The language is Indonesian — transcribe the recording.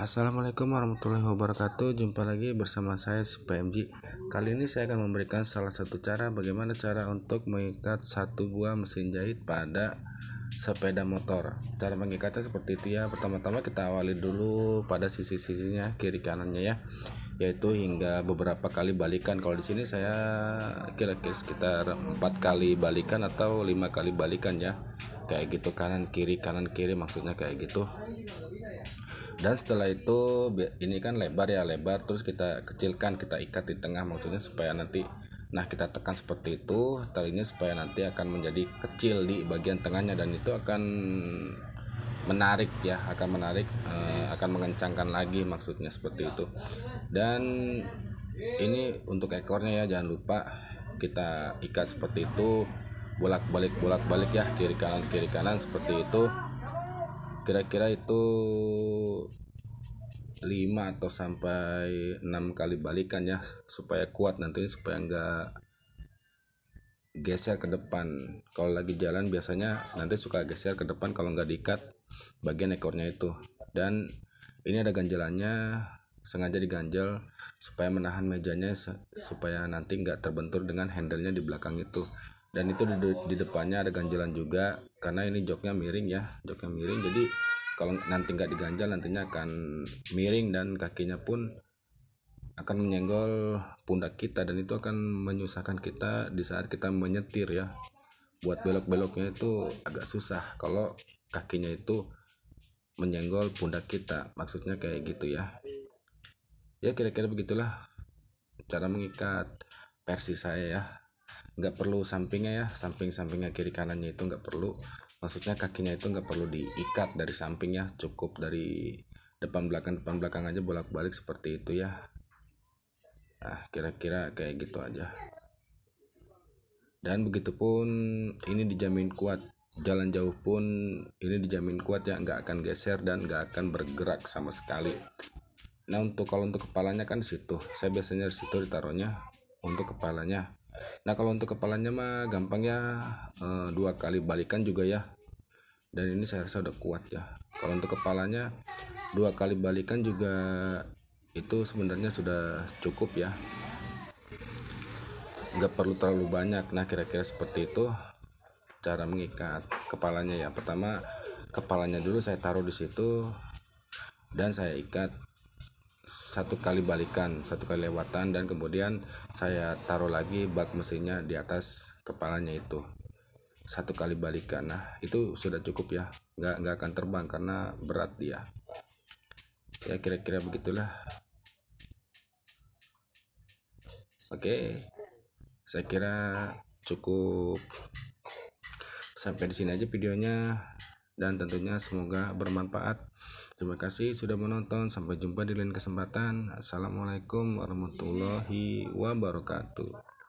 Assalamualaikum warahmatullahi wabarakatuh Jumpa lagi bersama saya SPMG Kali ini saya akan memberikan salah satu cara Bagaimana cara untuk mengikat satu buah mesin jahit pada sepeda motor Cara mengikatnya seperti itu ya Pertama-tama kita awali dulu pada sisi-sisinya kiri kanannya ya Yaitu hingga beberapa kali balikan Kalau di sini saya kira-kira sekitar empat kali balikan atau lima kali balikan ya Kayak gitu kanan kiri kanan kiri maksudnya kayak gitu dan setelah itu ini kan lebar ya lebar terus kita kecilkan kita ikat di tengah maksudnya supaya nanti nah kita tekan seperti itu talinya supaya nanti akan menjadi kecil di bagian tengahnya dan itu akan menarik ya akan menarik uh, akan mengencangkan lagi maksudnya seperti itu dan ini untuk ekornya ya jangan lupa kita ikat seperti itu bolak-balik bolak-balik ya kiri kanan kiri kanan seperti itu kira-kira itu 5 atau sampai 6 kali balikan ya supaya kuat nanti supaya enggak geser ke depan kalau lagi jalan biasanya nanti suka geser ke depan kalau nggak diikat bagian ekornya itu dan ini ada ganjalannya sengaja diganjal supaya menahan mejanya supaya nanti nggak terbentur dengan handlenya di belakang itu dan itu di, di depannya ada ganjalan juga karena ini joknya miring ya joknya miring jadi kalau nanti nggak diganjal nantinya akan miring dan kakinya pun akan menyenggol pundak kita dan itu akan menyusahkan kita di saat kita menyetir ya buat belok-beloknya itu agak susah kalau kakinya itu menyenggol pundak kita maksudnya kayak gitu ya ya kira-kira begitulah cara mengikat versi saya ya nggak perlu sampingnya ya samping sampingnya kiri kanannya itu nggak perlu maksudnya kakinya itu nggak perlu diikat dari sampingnya cukup dari depan belakang depan belakang aja bolak balik seperti itu ya nah kira-kira kayak gitu aja dan begitupun ini dijamin kuat jalan jauh pun ini dijamin kuat ya nggak akan geser dan nggak akan bergerak sama sekali nah untuk kalau untuk kepalanya kan situ saya biasanya di situ ditaruhnya untuk kepalanya nah kalau untuk kepalanya mah ya ya dua kali balikan juga ya dan ini saya rasa udah kuat ya kalau untuk kepalanya dua kali balikan juga itu sebenarnya sudah cukup ya nggak perlu terlalu banyak nah kira-kira seperti itu cara mengikat kepalanya ya pertama kepalanya dulu saya taruh di situ dan saya ikat satu kali balikan satu kali lewatan dan kemudian saya taruh lagi bak mesinnya di atas kepalanya itu satu kali balikan nah itu sudah cukup ya nggak nggak akan terbang karena berat dia ya kira-kira begitulah Oke, saya kira cukup sampai di sini aja videonya dan tentunya semoga bermanfaat. Terima kasih sudah menonton. Sampai jumpa di lain kesempatan. Assalamualaikum warahmatullahi wabarakatuh.